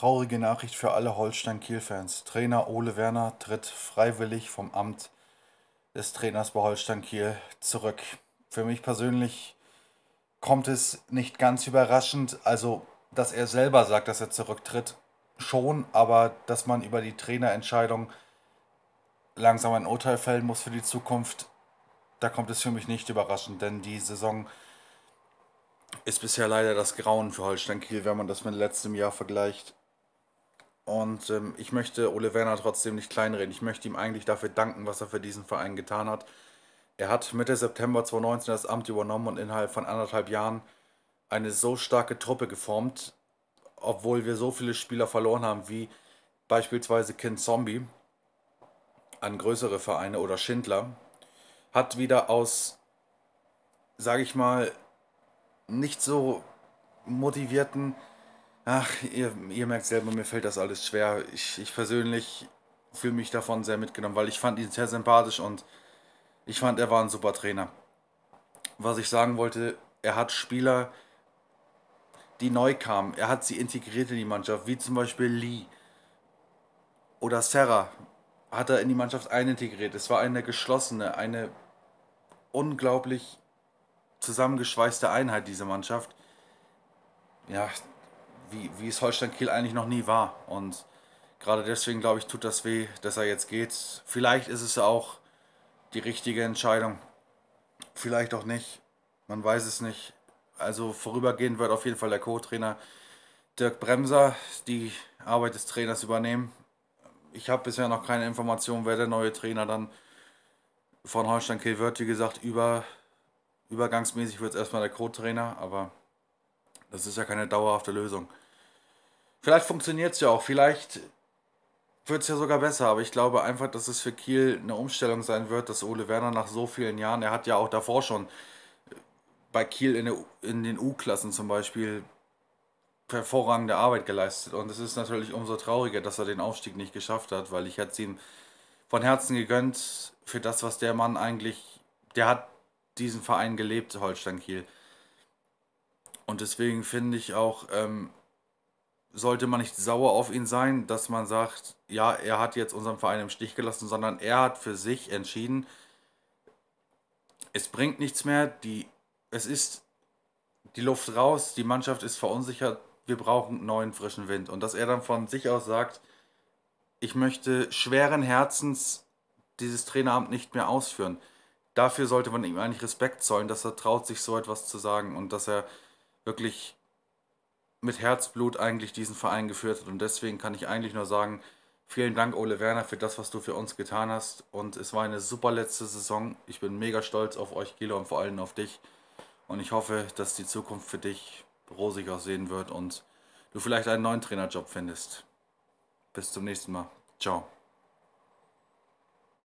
traurige Nachricht für alle Holstein-Kiel-Fans. Trainer Ole Werner tritt freiwillig vom Amt des Trainers bei Holstein Kiel zurück. Für mich persönlich kommt es nicht ganz überraschend, also dass er selber sagt, dass er zurücktritt, schon, aber dass man über die Trainerentscheidung langsam ein Urteil fällen muss für die Zukunft, da kommt es für mich nicht überraschend, denn die Saison ist bisher leider das Grauen für Holstein Kiel, wenn man das mit letztem Jahr vergleicht. Und ähm, ich möchte Ole Werner trotzdem nicht kleinreden. Ich möchte ihm eigentlich dafür danken, was er für diesen Verein getan hat. Er hat Mitte September 2019 das Amt übernommen und innerhalb von anderthalb Jahren eine so starke Truppe geformt, obwohl wir so viele Spieler verloren haben, wie beispielsweise Kind Zombie an größere Vereine oder Schindler, hat wieder aus, sage ich mal, nicht so motivierten Ach, ihr, ihr merkt selber, mir fällt das alles schwer. Ich, ich persönlich fühle mich davon sehr mitgenommen, weil ich fand ihn sehr sympathisch und ich fand, er war ein super Trainer. Was ich sagen wollte, er hat Spieler, die neu kamen. Er hat sie integriert in die Mannschaft, wie zum Beispiel Lee oder Serra hat er in die Mannschaft einintegriert. Es war eine geschlossene, eine unglaublich zusammengeschweißte Einheit, diese Mannschaft. Ja, wie, wie es Holstein Kiel eigentlich noch nie war. Und gerade deswegen, glaube ich, tut das weh, dass er jetzt geht. Vielleicht ist es auch die richtige Entscheidung. Vielleicht auch nicht. Man weiß es nicht. Also vorübergehend wird auf jeden Fall der Co-Trainer Dirk Bremser die Arbeit des Trainers übernehmen. Ich habe bisher noch keine Informationen, wer der neue Trainer dann von Holstein Kiel wird. Wie gesagt, über, übergangsmäßig wird es erstmal der Co-Trainer, aber das ist ja keine dauerhafte Lösung. Vielleicht funktioniert es ja auch, vielleicht wird es ja sogar besser, aber ich glaube einfach, dass es für Kiel eine Umstellung sein wird, dass Ole Werner nach so vielen Jahren, er hat ja auch davor schon äh, bei Kiel in, der, in den U-Klassen zum Beispiel hervorragende Arbeit geleistet. Und es ist natürlich umso trauriger, dass er den Aufstieg nicht geschafft hat, weil ich hätte es ihm von Herzen gegönnt für das, was der Mann eigentlich, der hat diesen Verein gelebt, Holstein Kiel. Und deswegen finde ich auch, ähm, sollte man nicht sauer auf ihn sein, dass man sagt, ja, er hat jetzt unseren Verein im Stich gelassen, sondern er hat für sich entschieden, es bringt nichts mehr, die, es ist die Luft raus, die Mannschaft ist verunsichert, wir brauchen neuen frischen Wind. Und dass er dann von sich aus sagt, ich möchte schweren Herzens dieses Traineramt nicht mehr ausführen. Dafür sollte man ihm eigentlich Respekt zollen, dass er traut, sich so etwas zu sagen und dass er wirklich mit Herzblut eigentlich diesen Verein geführt hat. Und deswegen kann ich eigentlich nur sagen, vielen Dank, Ole Werner, für das, was du für uns getan hast. Und es war eine super letzte Saison. Ich bin mega stolz auf euch, Kilo, und vor allem auf dich. Und ich hoffe, dass die Zukunft für dich rosig aussehen wird und du vielleicht einen neuen Trainerjob findest. Bis zum nächsten Mal. Ciao.